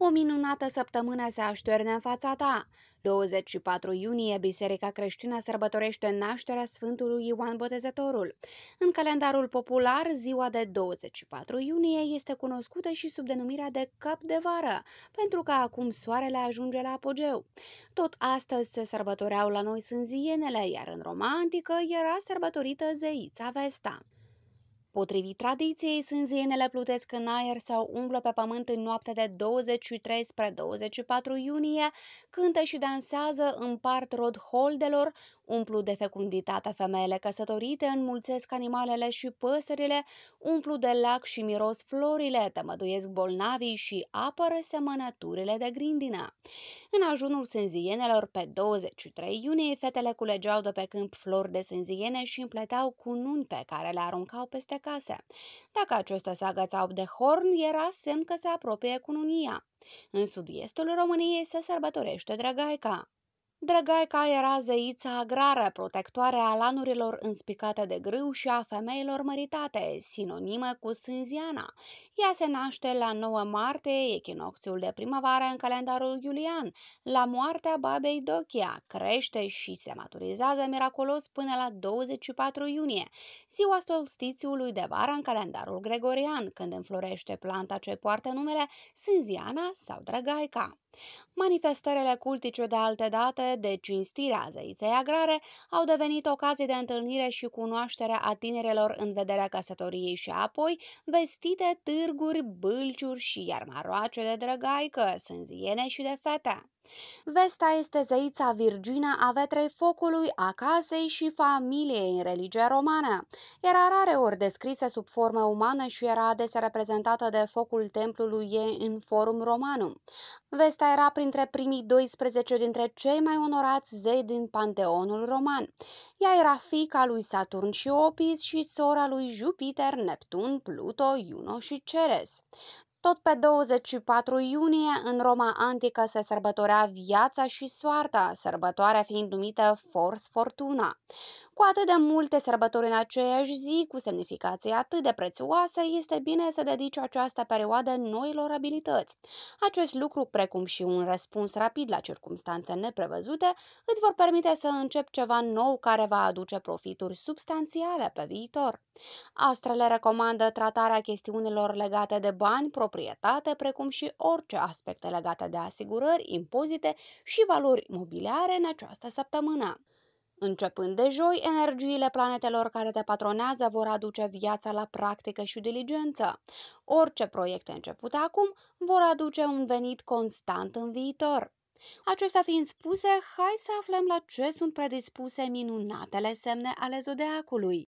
O minunată săptămână se așterne în fața ta. 24 iunie, Biserica Creștină sărbătorește nașterea Sfântului Ioan Botezătorul. În calendarul popular, ziua de 24 iunie este cunoscută și sub denumirea de Cap de Vară, pentru că acum soarele ajunge la apogeu. Tot astăzi se sărbătoreau la noi sânzienele, iar în Roma Antică era sărbătorită zeița Vesta. Potrivit tradiției, sânzienele plutesc în aer sau umblă pe pământ în noaptea de 23 spre 24 iunie, cântă și dansează, împart rod holdelor, Umplu de fecunditate femeile căsătorite înmulțesc animalele și păsările, umplu de lac și miros florile, tămăduiesc bolnavii și apără semănăturile de grindină. În ajunul sânzienelor, pe 23 iunie, fetele culegeau de pe câmp flori de sânziene și împleteau cu nuni pe care le aruncau peste case. Dacă acestea se agățau de horn, era semn că se apropie cununia. În sud-estul României se sărbătorește Dragaica. Drăgaica era zeița agrară, protectoare a lanurilor înspicate de grâu și a femeilor măritate, sinonimă cu Sânziana. Ea se naște la 9 martie, echinocțiul de primăvară în calendarul iulian, la moartea babei Dochia, crește și se maturizează miraculos până la 24 iunie, ziua solstițiului de vară în calendarul gregorian, când înflorește planta ce poartă numele Sânziana sau Drăgaica. Manifestările cultice de alte date de cinstirea zeiței agrare au devenit ocazie de întâlnire și cunoaștere a tinerelor în vederea căsătoriei și apoi vestite târguri, bâlciuri și iarmaroace de drăgaică, sânziene și de fete. Vesta este zeița virgină a vetrei focului, a casei și familiei în religia romană. Era rare ori descrisă sub formă umană și era adesea reprezentată de focul templului ei în forum romanum. Vesta era printre primii 12 dintre cei mai onorați zei din panteonul roman. Ea era fica lui Saturn și Opis și sora lui Jupiter, Neptun, Pluto, Juno și Ceres. Tot pe 24 iunie, în Roma Antică se sărbătorea viața și soarta, sărbătoarea fiind numită Fors Fortuna. Cu atât de multe sărbători în aceeași zi, cu semnificație atât de prețioasă, este bine să dedici această perioadă noilor abilități. Acest lucru, precum și un răspuns rapid la circumstanțe neprevăzute, îți vor permite să începi ceva nou care va aduce profituri substanțiale pe viitor. Astrele recomandă tratarea chestiunilor legate de bani, proprietate, precum și orice aspecte legate de asigurări, impozite și valori mobiliare în această săptămână. Începând de joi, energiile planetelor care te patronează vor aduce viața la practică și diligență. Orice proiecte început acum vor aduce un venit constant în viitor. Acestea fiind spuse, hai să aflăm la ce sunt predispuse minunatele semne ale zodeacului.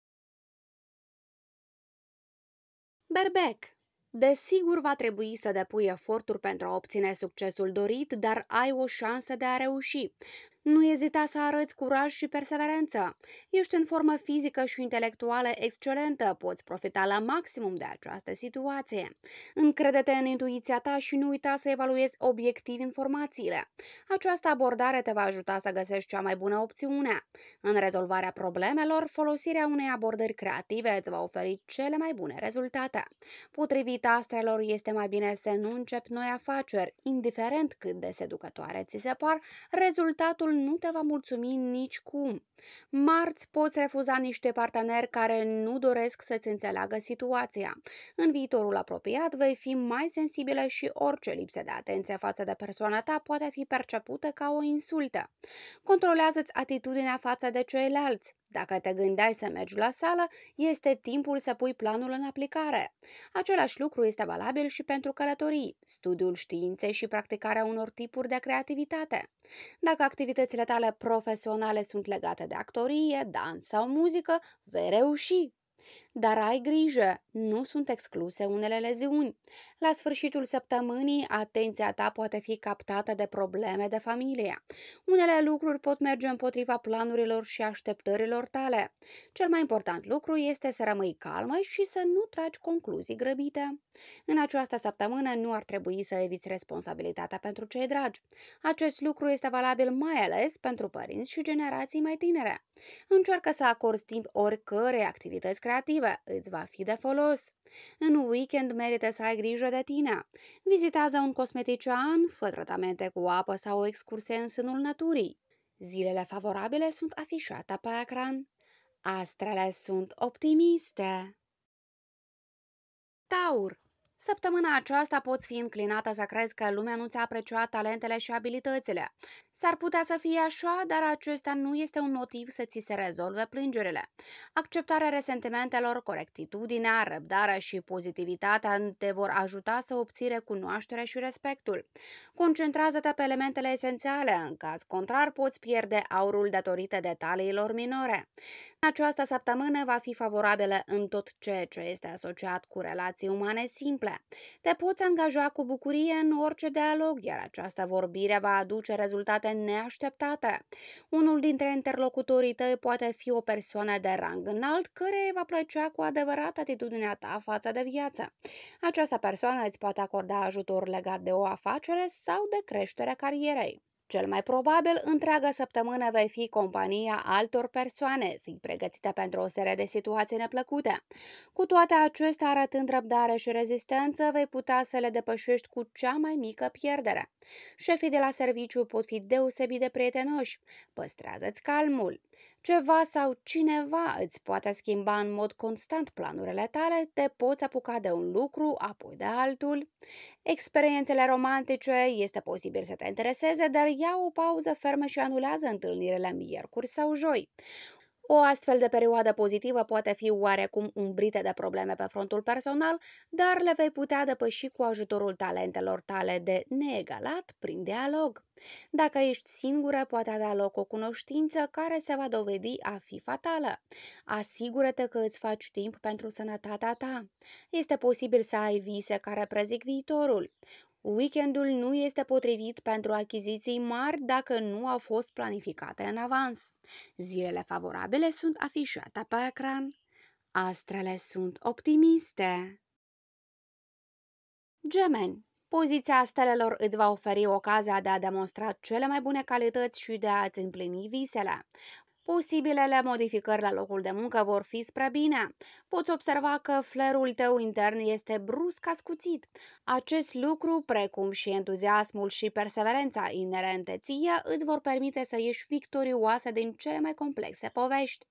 Berbec Desigur, va trebui să depui eforturi pentru a obține succesul dorit, dar ai o șansă de a reuși. Nu ezita să arăți curaj și perseverență. Ești în formă fizică și intelectuală excelentă, poți profita la maximum de această situație. Încrede-te în intuiția ta și nu uita să evaluezi obiectiv informațiile. Această abordare te va ajuta să găsești cea mai bună opțiune. În rezolvarea problemelor, folosirea unei abordări creative îți va oferi cele mai bune rezultate. Potrivit astrelor, este mai bine să nu începi noi afaceri, indiferent cât de seducătoare ți se par, rezultatul nu te va mulțumi nicicum. Marți poți refuza niște parteneri care nu doresc să-ți înțeleagă situația. În viitorul apropiat vei fi mai sensibilă și orice lipsă de atenție față de persoana ta poate fi percepută ca o insultă. Controlează-ți atitudinea față de ceilalți. Dacă te gândeai să mergi la sală, este timpul să pui planul în aplicare. Același lucru este valabil și pentru călătorii, studiul științei și practicarea unor tipuri de creativitate. Dacă activitățile tale profesionale sunt legate de actorie, dans sau muzică, vei reuși dar ai grijă, nu sunt excluse unele leziuni. La sfârșitul săptămânii, atenția ta poate fi captată de probleme de familie. Unele lucruri pot merge împotriva planurilor și așteptărilor tale. Cel mai important lucru este să rămâi calmă și să nu tragi concluzii grăbite. În această săptămână nu ar trebui să eviți responsabilitatea pentru cei dragi. Acest lucru este valabil mai ales pentru părinți și generații mai tinere. Încearcă să acorzi timp oricărei activități creative corporativă îți va fi de folos. În weekend merită să ai grijă de tine. Vizitează un cosmetician, fă tratamente cu apă sau o excursie în sânul naturii. Zilele favorabile sunt afișate pe ecran. Astrele sunt optimiste. Taur Săptămâna aceasta poți fi înclinată să crezi că lumea nu ți-a apreciat talentele și abilitățile. S-ar putea să fie așa, dar acesta nu este un motiv să ți se rezolve plângerile. Acceptarea resentimentelor, corectitudinea, răbdarea și pozitivitatea te vor ajuta să obții recunoașterea și respectul. Concentrează-te pe elementele esențiale, în caz contrar poți pierde aurul datorită detaliilor minore. Această săptămână va fi favorabilă în tot ceea ce este asociat cu relații umane simple. Te poți angaja cu bucurie în orice dialog, iar această vorbire va aduce rezultate poate neașteptate. Unul dintre interlocutorii tăi poate fi o persoană de rang înalt care va plăcea cu adevărat atitudinea ta față de viață. Această persoană îți poate acorda ajutor legat de o afacere sau de creșterea carierei. Cel mai probabil, întreaga săptămână vei fi compania altor persoane, fiind pregătită pentru o serie de situații neplăcute. Cu toate acestea, arătând răbdare și rezistență, vei putea să le depășești cu cea mai mică pierdere. Șefii de la serviciu pot fi deosebit de prietenoși. Păstrează-ți calmul. Ceva sau cineva îți poate schimba în mod constant planurile tale, te poți apuca de un lucru, apoi de altul. Experiențele romantice este posibil să te intereseze, dar ia o pauză fermă și anulează întâlnirea în miercuri sau joi. O astfel de perioadă pozitivă poate fi oarecum umbrită de probleme pe frontul personal, dar le vei putea depăși cu ajutorul talentelor tale de neegalat prin dialog. Dacă ești singură, poate avea loc o cunoștință care se va dovedi a fi fatală. Asigură-te că îți faci timp pentru sănătatea ta. Este posibil să ai vise care prezic viitorul. Weekendul nu este potrivit pentru achiziții mari dacă nu au fost planificate în avans. Zilele favorabile sunt afișate pe ecran. Astrele sunt optimiste. Gemeni Poziția stelelor îți va oferi ocazia de a demonstra cele mai bune calități și de a-ți împlini visele. Posibilele modificări la locul de muncă vor fi spre bine. Poți observa că flerul tău intern este brusc ascuțit. Acest lucru, precum și entuziasmul și perseverența inerente ție, îți vor permite să ieși victorioasă din cele mai complexe povești.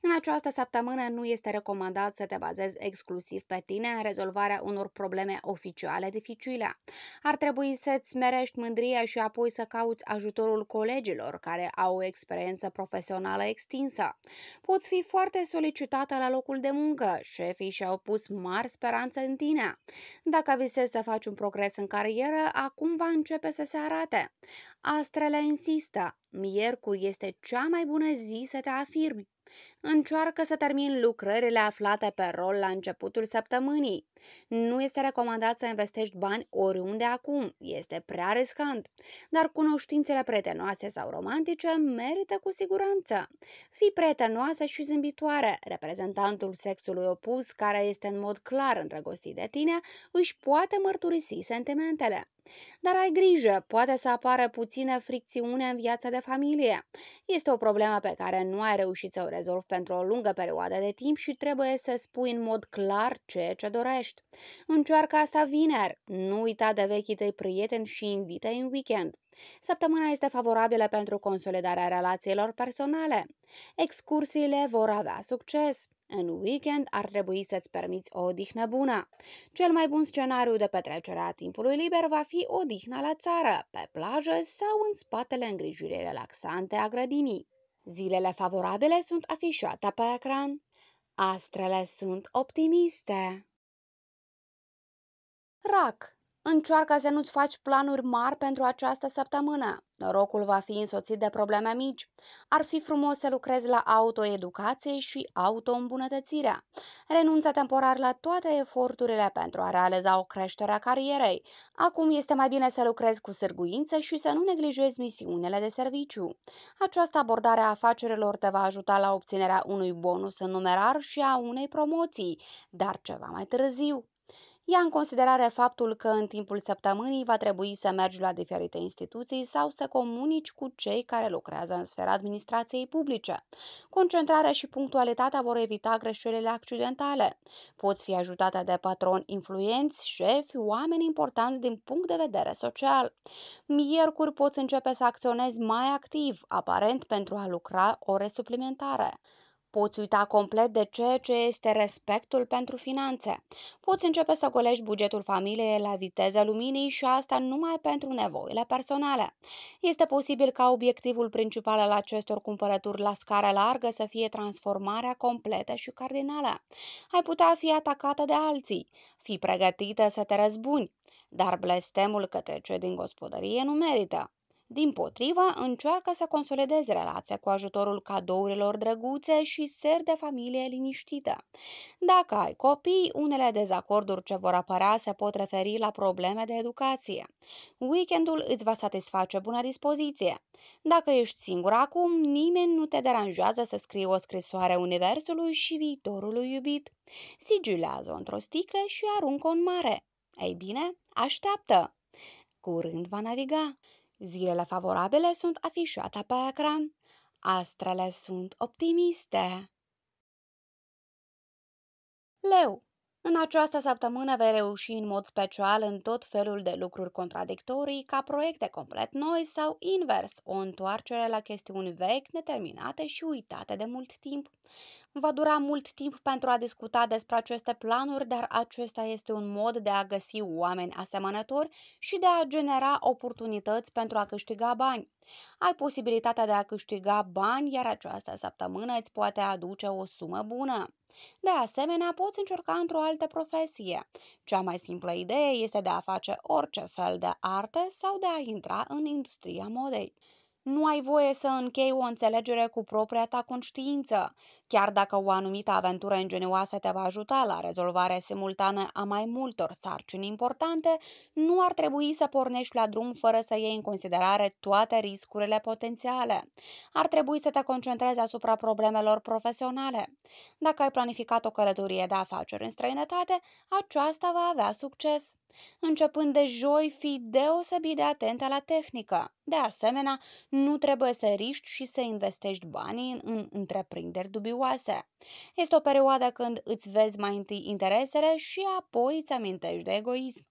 În această săptămână nu este recomandat să te bazezi exclusiv pe tine în rezolvarea unor probleme oficiale dificile. Ar trebui să-ți merești mândria și apoi să cauți ajutorul colegilor care au o experiență profesională personală extinsă. Poți fi foarte solicitată la locul de muncă, șefii și-au pus mari speranțe în tine. Dacă visezi să faci un progres în carieră, acum va începe să se arate. Astrele insistă, miercuri este cea mai bună zi să te afirmi Încearcă să termin lucrările aflate pe rol la începutul săptămânii. Nu este recomandat să investești bani oriunde acum, este prea riscant, dar cunoștințele prietenoase sau romantice merită cu siguranță. Fii prietenoasă și zâmbitoare, reprezentantul sexului opus, care este în mod clar îndrăgostit de tine, își poate mărturisi sentimentele. Dar ai grijă, poate să apară puțină fricțiune în viața de familie. Este o problemă pe care nu ai reușit să o rezolvi pentru o lungă perioadă de timp și trebuie să spui în mod clar ce ce dorești. Încearcă asta vineri, nu uita de vechii tăi prieteni și invită-i în weekend. Săptămâna este favorabilă pentru consolidarea relațiilor personale. Excursiile vor avea succes. În weekend ar trebui să-ți permiți o odihnă bună. Cel mai bun scenariu de petrecere a timpului liber va fi odihna la țară, pe plajă sau în spatele îngrijirii relaxante a grădinii. Zilele favorabile sunt afișate pe ecran. Astrele sunt optimiste. Rock. Încearcă să nu-ți faci planuri mari pentru această săptămână. Norocul va fi însoțit de probleme mici. Ar fi frumos să lucrezi la autoeducație și auto-îmbunătățirea. Renunță temporar la toate eforturile pentru a realiza o creștere a carierei. Acum este mai bine să lucrezi cu sârguință și să nu neglijezi misiunile de serviciu. Această abordare a afacerilor te va ajuta la obținerea unui bonus în numerar și a unei promoții, dar ceva mai târziu ia în considerare faptul că în timpul săptămânii va trebui să mergi la diferite instituții sau să comunici cu cei care lucrează în sfera administrației publice. Concentrarea și punctualitatea vor evita greșelile accidentale. Poți fi ajutată de patroni influenți, șefi, oameni importanți din punct de vedere social. Miercuri poți începe să acționezi mai activ, aparent pentru a lucra ore suplimentare. Poți uita complet de ceea ce este respectul pentru finanțe. Poți începe să golești bugetul familiei la viteza luminii și asta numai pentru nevoile personale. Este posibil ca obiectivul principal al acestor cumpărături la scară largă să fie transformarea completă și cardinală. Ai putea fi atacată de alții, fi pregătită să te răzbuni, dar blestemul că trece din gospodărie nu merită. Din potriva, încearcă să consolideze relația cu ajutorul cadourilor drăguțe și ser de familie liniștită. Dacă ai copii, unele dezacorduri ce vor apărea se pot referi la probleme de educație. Weekendul îți va satisface bună dispoziție. Dacă ești singur acum, nimeni nu te deranjează să scrii o scrisoare universului și viitorului iubit. Sigilează-o într-o sticlă și aruncă-o în mare. Ei bine, așteaptă! Curând va naviga. Zilele favorabile sunt afișate pe ecran. Astrele sunt optimiste. Leu în această săptămână vei reuși în mod special în tot felul de lucruri contradictorii, ca proiecte complet noi sau invers, o întoarcere la chestiuni vechi, neterminate și uitate de mult timp. Va dura mult timp pentru a discuta despre aceste planuri, dar acesta este un mod de a găsi oameni asemănători și de a genera oportunități pentru a câștiga bani. Ai posibilitatea de a câștiga bani, iar această săptămână îți poate aduce o sumă bună. De asemenea, poți încerca într-o altă profesie. Cea mai simplă idee este de a face orice fel de arte sau de a intra în industria modei nu ai voie să închei o înțelegere cu propria ta conștiință, chiar dacă o anumită aventură ingenioasă te va ajuta la rezolvarea simultană a mai multor sarcini importante, nu ar trebui să pornești la drum fără să iei în considerare toate riscurile potențiale. Ar trebui să te concentrezi asupra problemelor profesionale. Dacă ai planificat o călătorie de afaceri în străinătate, aceasta va avea succes. Începând de joi, fii deosebit de atentă la tehnică. De asemenea, nu trebuie să riști și să investești banii în întreprinderi dubioase. Este o perioadă când îți vezi mai întâi interesele și apoi îți amintești de egoism.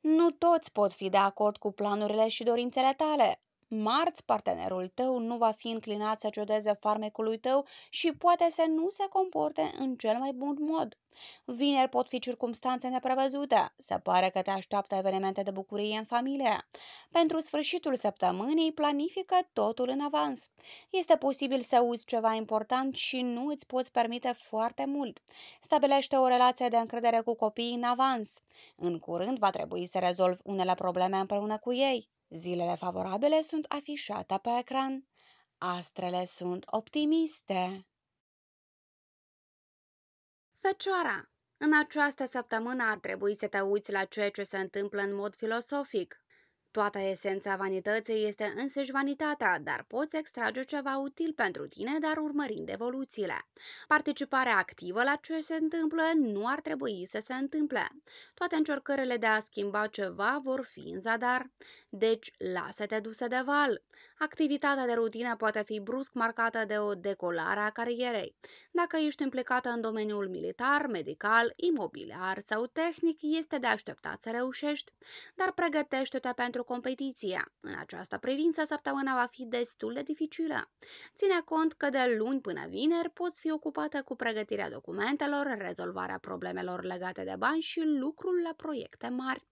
Nu toți pot fi de acord cu planurile și dorințele tale. Marți, partenerul tău nu va fi înclinat să cedeze farmecului tău și poate să nu se comporte în cel mai bun mod. Vineri pot fi circumstanțe neprevăzute. Se pare că te așteaptă evenimente de bucurie în familie. Pentru sfârșitul săptămânii, planifică totul în avans. Este posibil să uzi ceva important și nu îți poți permite foarte mult. Stabilește o relație de încredere cu copiii în avans. În curând va trebui să rezolvi unele probleme împreună cu ei. Zilele favorabile sunt afișate pe ecran. Astrele sunt optimiste. Fecioara, în această săptămână ar trebui să te uiți la ceea ce se întâmplă în mod filosofic, Toată esența vanității este însăși vanitatea, dar poți extrage ceva util pentru tine, dar urmărind evoluțiile. Participarea activă la ce se întâmplă nu ar trebui să se întâmple. Toate încercările de a schimba ceva vor fi în zadar. Deci, lasă-te dusă de val. Activitatea de rutină poate fi brusc marcată de o decolare a carierei. Dacă ești implicată în domeniul militar, medical, imobiliar sau tehnic, este de așteptat să reușești. Dar pregătește-te pentru pentru competiție. În această privință, săptămâna va fi destul de dificilă. Ține cont că de luni până vineri poți fi ocupată cu pregătirea documentelor, rezolvarea problemelor legate de bani și lucrul la proiecte mari.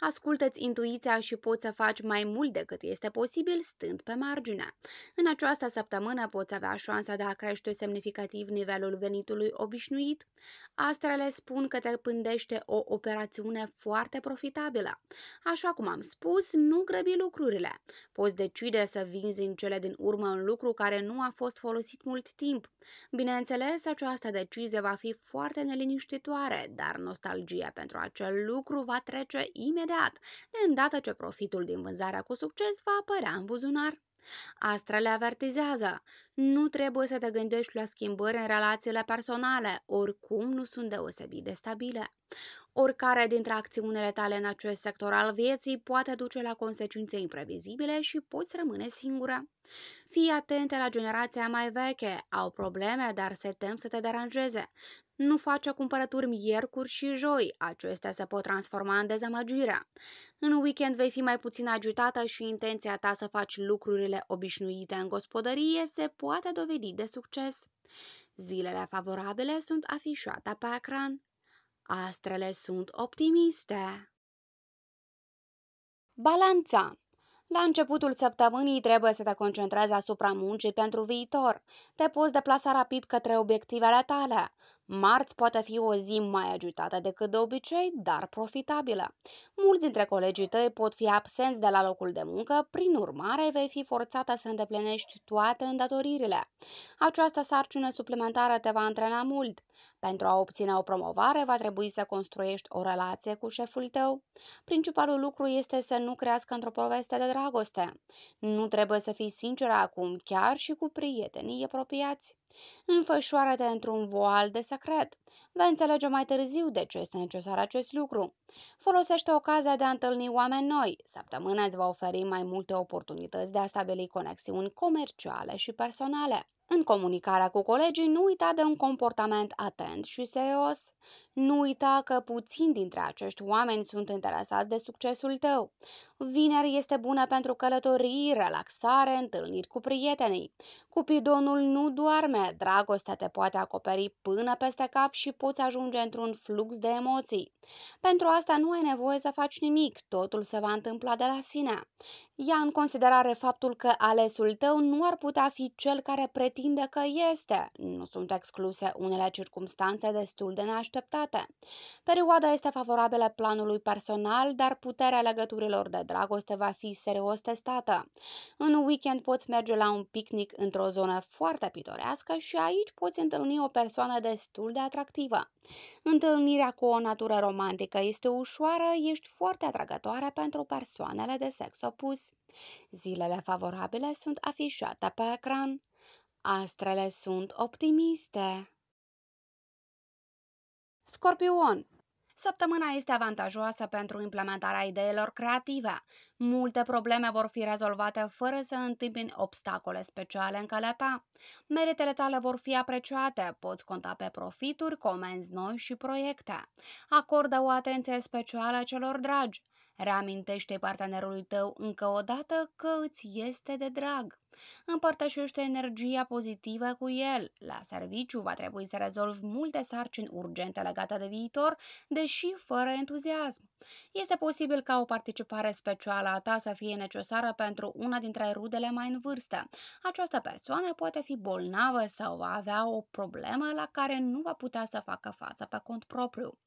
Ascultă-ți intuiția și poți să faci mai mult decât este posibil stând pe margine. În această săptămână poți avea șansa de a crește semnificativ nivelul venitului obișnuit. Astrele spun că te pândește o operațiune foarte profitabilă. Așa cum am spus, nu grăbi lucrurile. Poți decide să vinzi în cele din urmă un lucru care nu a fost folosit mult timp. Bineînțeles, această decizie va fi foarte neliniștitoare, dar nostalgia pentru acel lucru va trece imediat, de îndată ce profitul din vânzarea cu succes va apărea în buzunar. Astra le avertizează. Nu trebuie să te gândești la schimbări în relațiile personale, oricum nu sunt deosebit de stabile. Oricare dintre acțiunile tale în acest sector al vieții poate duce la consecințe imprevizibile și poți rămâne singură. Fii atentă la generația mai veche, au probleme, dar se tem să te deranjeze. Nu face cumpărături miercuri și joi, acestea se pot transforma în dezamăgirea. În weekend vei fi mai puțin agitată și intenția ta să faci lucrurile obișnuite în gospodărie se poate dovedi de succes. Zilele favorabile sunt afișate pe ecran. Astrele sunt optimiste. Balanța la începutul săptămânii trebuie să te concentrezi asupra muncii pentru viitor. Te poți deplasa rapid către obiectivele tale. Marți poate fi o zi mai agitată decât de obicei, dar profitabilă. Mulți dintre colegii tăi pot fi absenți de la locul de muncă, prin urmare vei fi forțată să îndeplinești toate îndatoririle. Această sarcină suplimentară te va antrena mult. Pentru a obține o promovare, va trebui să construiești o relație cu șeful tău. Principalul lucru este să nu crească într-o poveste de dragoste. Nu trebuie să fii sinceră acum, chiar și cu prietenii apropiați. Înfășoară-te într-un voal de secret. Vei înțelege mai târziu de ce este necesar acest lucru. Folosește ocazia de a întâlni oameni noi. Săptămâna îți va oferi mai multe oportunități de a stabili conexiuni comerciale și personale. În comunicarea cu colegii, nu uita de un comportament atent și serios. Nu uita că puțin dintre acești oameni sunt interesați de succesul tău. Vineri este bună pentru călătorii, relaxare, întâlniri cu prietenii. Cupidonul nu doarme, dragostea te poate acoperi până peste cap și poți ajunge într-un flux de emoții. Pentru asta nu ai nevoie să faci nimic, totul se va întâmpla de la sine. Ia în considerare faptul că alesul tău nu ar putea fi cel care pretinde că este. Nu sunt excluse unele circumstanțe destul de neașteptate. Perioada este favorabilă planului personal, dar puterea legăturilor de dragoste va fi serios testată. În weekend poți merge la un picnic într-o o zonă foarte pitorească și aici poți întâlni o persoană destul de atractivă. Întâlnirea cu o natură romantică este ușoară, ești foarte atrăgătoare pentru persoanele de sex opus. Zilele favorabile sunt afișate pe ecran. Astrele sunt optimiste. Scorpion Săptămâna este avantajoasă pentru implementarea ideilor creative. Multe probleme vor fi rezolvate fără să întâmpini obstacole speciale în calea ta. Meritele tale vor fi apreciate, poți conta pe profituri, comenzi noi și proiecte. Acordă o atenție specială celor dragi. Reamintește partenerului tău încă o dată că îți este de drag împărtășește energia pozitivă cu el. La serviciu va trebui să rezolvi multe sarcini urgente legate de viitor, deși fără entuziasm. Este posibil ca o participare specială a ta să fie necesară pentru una dintre rudele mai în vârstă. Această persoană poate fi bolnavă sau va avea o problemă la care nu va putea să facă față pe cont propriu.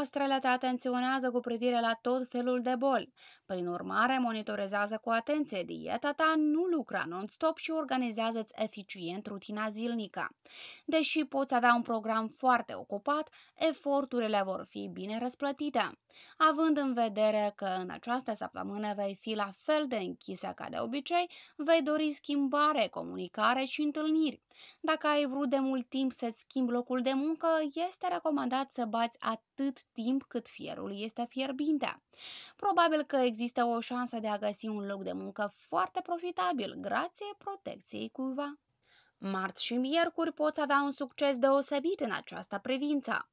Astrele te atenționează cu privire la tot felul de boli. Prin urmare, monitorizează cu atenție dieta ta, nu lucra non-stop și organizează-ți eficient rutina zilnică. Deși poți avea un program foarte ocupat, eforturile vor fi bine răsplătite. Având în vedere că în această săptămână vei fi la fel de închisă ca de obicei, vei dori schimbare, comunicare și întâlniri. Dacă ai vrut de mult timp să-ți schimbi locul de muncă, este recomandat să bați atât timp cât fierul este fierbinte. Probabil că există o șansă de a găsi un loc de muncă foarte profitabil, grație protecției cuiva. Marți și miercuri poți avea un succes deosebit în această privință.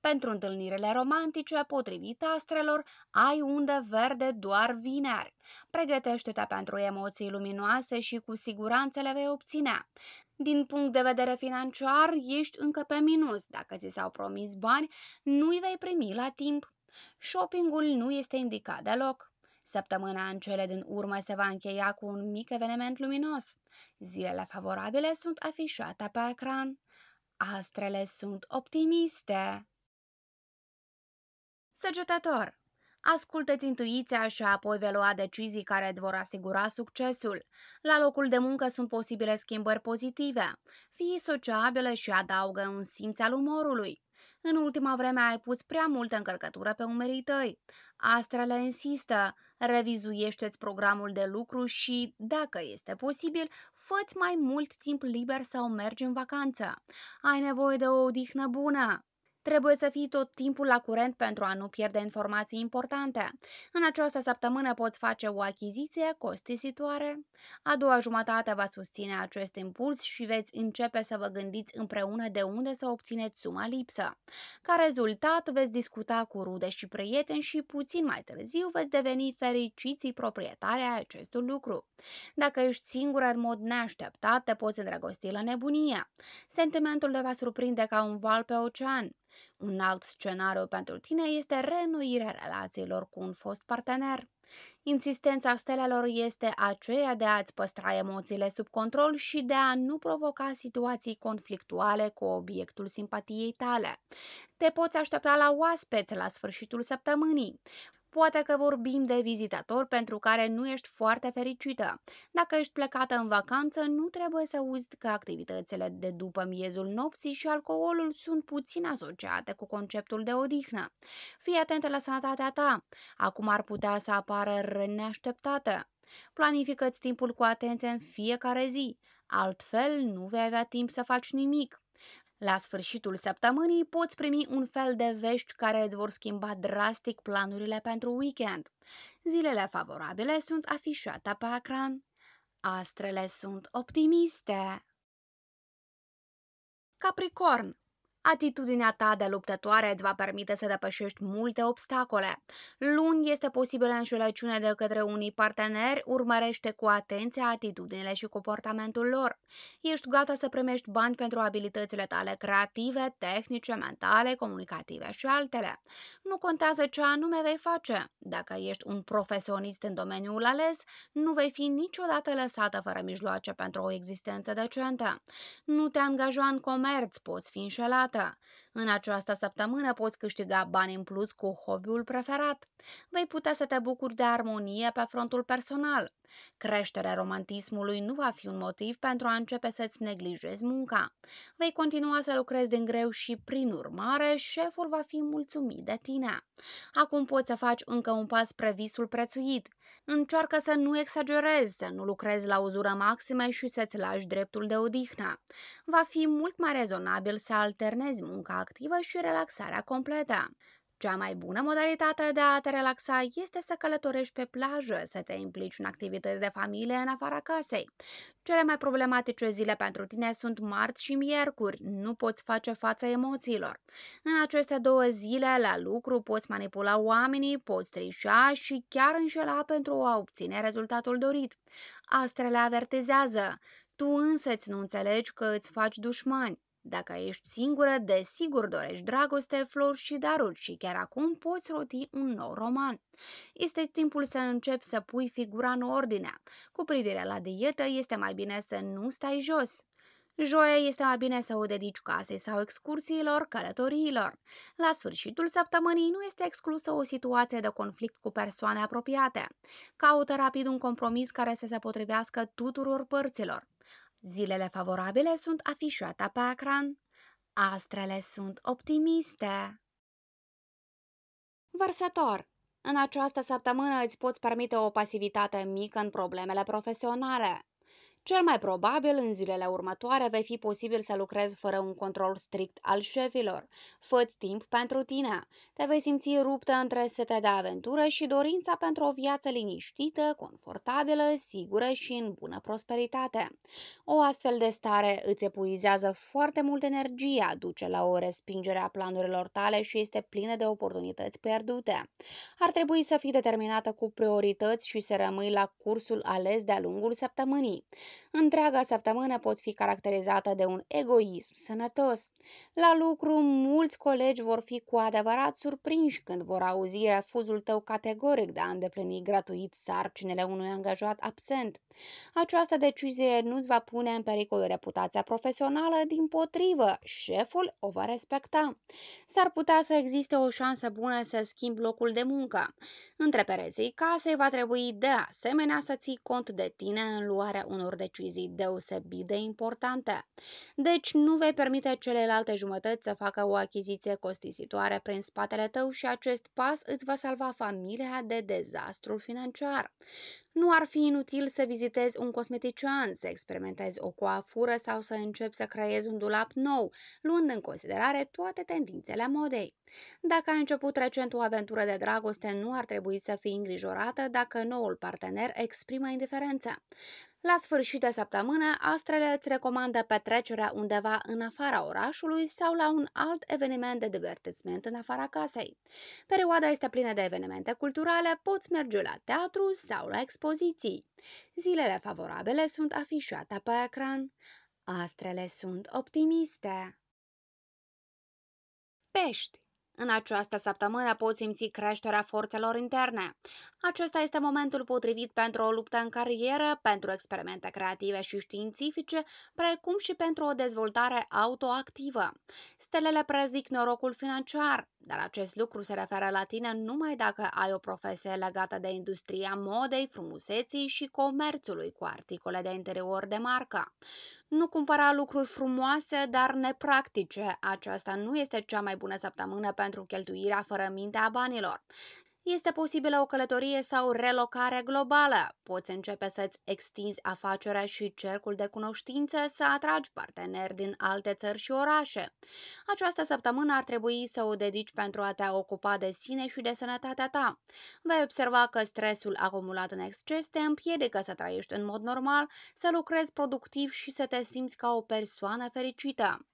Pentru întâlnirile romantice, potrivit astrelor, ai unde verde doar vineri. Pregătește-te pentru emoții luminoase și cu siguranță le vei obține. Din punct de vedere financiar, ești încă pe minus. Dacă ți s-au promis bani, nu-i vei primi la timp. Shoppingul nu este indicat deloc. Săptămâna în cele din urmă se va încheia cu un mic eveniment luminos. Zilele favorabile sunt afișate pe ecran. Astrele sunt optimiste. Săgetător Ascultă-ți intuiția și apoi vei lua decizii care îți vor asigura succesul. La locul de muncă sunt posibile schimbări pozitive. Fii sociabilă și adaugă un simț al umorului. În ultima vreme ai pus prea multă încărcătură pe umerii tăi. Astrele insistă, revizuiește-ți programul de lucru și, dacă este posibil, fă mai mult timp liber sau mergi în vacanță. Ai nevoie de o odihnă bună. Trebuie să fii tot timpul la curent pentru a nu pierde informații importante. În această săptămână poți face o achiziție costisitoare. A doua jumătate va susține acest impuls și veți începe să vă gândiți împreună de unde să obțineți suma lipsă. Ca rezultat, veți discuta cu rude și prieteni și puțin mai târziu veți deveni fericiții proprietari ai acestui lucru. Dacă ești singură în mod neașteptat, te poți îndrăgosti la nebunie. Sentimentul te va surprinde ca un val pe ocean. Un alt scenariu pentru tine este reînnoirea relațiilor cu un fost partener. Insistența stelelor este aceea de a-ți păstra emoțiile sub control și de a nu provoca situații conflictuale cu obiectul simpatiei tale. Te poți aștepta la oaspeți la sfârșitul săptămânii. Poate că vorbim de vizitator pentru care nu ești foarte fericită. Dacă ești plecată în vacanță, nu trebuie să uiți că activitățile de după miezul nopții și alcoolul sunt puțin asociate cu conceptul de odihnă. Fii atentă la sănătatea ta. Acum ar putea să apară răni neașteptate. Planifică-ți timpul cu atenție în fiecare zi, altfel nu vei avea timp să faci nimic. La sfârșitul săptămânii poți primi un fel de vești care îți vor schimba drastic planurile pentru weekend. Zilele favorabile sunt afișate pe ecran. Astrele sunt optimiste. Capricorn Atitudinea ta de luptătoare îți va permite să depășești multe obstacole. Luni este posibilă înșelăciune de către unii parteneri, urmărește cu atenție atitudinile și comportamentul lor. Ești gata să primești bani pentru abilitățile tale creative, tehnice, mentale, comunicative și altele. Nu contează ce anume vei face. Dacă ești un profesionist în domeniul ales, nu vei fi niciodată lăsată fără mijloace pentru o existență decentă. Nu te angaja în comerț, poți fi înșelat 하다 În această săptămână poți câștiga bani în plus cu hobby-ul preferat. Vei putea să te bucuri de armonie pe frontul personal. Creșterea romantismului nu va fi un motiv pentru a începe să-ți neglijezi munca. Vei continua să lucrezi din greu și, prin urmare, șeful va fi mulțumit de tine. Acum poți să faci încă un pas spre visul prețuit. Încearcă să nu exagerezi, să nu lucrezi la uzură maximă și să-ți lași dreptul de odihnă. Va fi mult mai rezonabil să alternezi munca activă și relaxarea completă. Cea mai bună modalitate de a te relaxa este să călătorești pe plajă, să te implici în activități de familie în afara casei. Cele mai problematice zile pentru tine sunt marți și miercuri, nu poți face față emoțiilor. În aceste două zile la lucru poți manipula oamenii, poți trișa și chiar înșela pentru a obține rezultatul dorit. Astrele avertizează. Tu însă nu înțelegi că îți faci dușmani. Dacă ești singură, desigur dorești dragoste, flori și daruri și chiar acum poți roti un nou roman. Este timpul să începi să pui figura în ordinea. Cu privire la dietă, este mai bine să nu stai jos. Joia este mai bine să o dedici casei sau excursiilor, călătoriilor. La sfârșitul săptămânii nu este exclusă o situație de conflict cu persoane apropiate. Caută rapid un compromis care să se potrivească tuturor părților. Zilele favorabile sunt afișate pe ecran. Astrele sunt optimiste. Vărsător, în această săptămână îți poți permite o pasivitate mică în problemele profesionale. Cel mai probabil, în zilele următoare, vei fi posibil să lucrezi fără un control strict al șefilor. Fă-ți timp pentru tine. Te vei simți ruptă între sete de aventură și dorința pentru o viață liniștită, confortabilă, sigură și în bună prosperitate. O astfel de stare îți epuizează foarte mult energia, duce la o respingere a planurilor tale și este plină de oportunități pierdute. Ar trebui să fii determinată cu priorități și să rămâi la cursul ales de-a lungul săptămânii. Întreaga săptămână pot fi caracterizată de un egoism sănătos. La lucru, mulți colegi vor fi cu adevărat surprinși când vor auzi refuzul tău categoric de a îndeplini gratuit sarcinele unui angajat absent. Această decizie nu-ți va pune în pericol reputația profesională, din potrivă, șeful o va respecta. S-ar putea să existe o șansă bună să schimbi locul de muncă. Între pereții casei va trebui de asemenea să ții cont de tine în luarea unor decizii deosebit de importante. Deci nu vei permite celelalte jumătăți să facă o achiziție costisitoare prin spatele tău și acest pas îți va salva familia de dezastrul financiar. Nu ar fi inutil să vizitezi un cosmetician, să experimentezi o coafură sau să începi să creezi un dulap nou, luând în considerare toate tendințele modei. Dacă ai început recent o aventură de dragoste, nu ar trebui să fii îngrijorată dacă noul partener exprimă indiferență. La sfârșit de săptămână, astrele îți recomandă petrecerea undeva în afara orașului sau la un alt eveniment de divertisment în afara casei. Perioada este plină de evenimente culturale, poți merge la teatru sau la expoziții. Zilele favorabile sunt afișate pe ecran. Astrele sunt optimiste. Pești în această săptămână poți simți creșterea forțelor interne. Acesta este momentul potrivit pentru o luptă în carieră, pentru experimente creative și științifice, precum și pentru o dezvoltare autoactivă. Stelele prezic norocul financiar, dar acest lucru se referă la tine numai dacă ai o profesie legată de industria modei, frumuseții și comerțului cu articole de interior de marcă nu cumpăra lucruri frumoase, dar nepractice. Aceasta nu este cea mai bună săptămână pentru cheltuirea fără minte a banilor. Este posibilă o călătorie sau relocare globală. Poți începe să-ți extinzi afacerea și cercul de cunoștințe, să atragi parteneri din alte țări și orașe. Această săptămână ar trebui să o dedici pentru a te ocupa de sine și de sănătatea ta. Vei observa că stresul acumulat în exces te împiedică să trăiești în mod normal, să lucrezi productiv și să te simți ca o persoană fericită.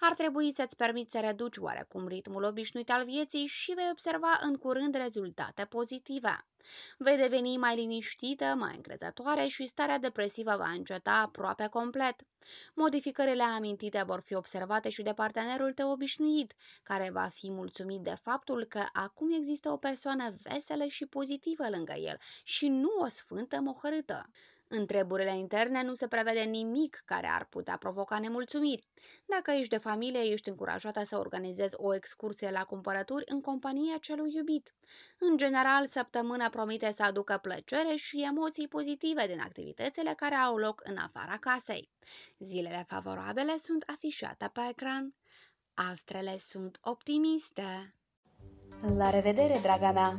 Ar trebui să-ți permiți să reduci oarecum ritmul obișnuit al vieții și vei observa în curând rezultate pozitive. Vei deveni mai liniștită, mai încrezătoare și starea depresivă va înceta aproape complet. Modificările amintite vor fi observate și de partenerul tău obișnuit, care va fi mulțumit de faptul că acum există o persoană veselă și pozitivă lângă el și nu o sfântă mohărâtă. În treburile interne nu se prevede nimic care ar putea provoca nemulțumiri. Dacă ești de familie, ești încurajată să organizezi o excursie la cumpărături în compania celui iubit. În general, săptămâna promite să aducă plăcere și emoții pozitive din activitățile care au loc în afara casei. Zilele favorabile sunt afișate pe ecran. Astrele sunt optimiste. La revedere, draga mea!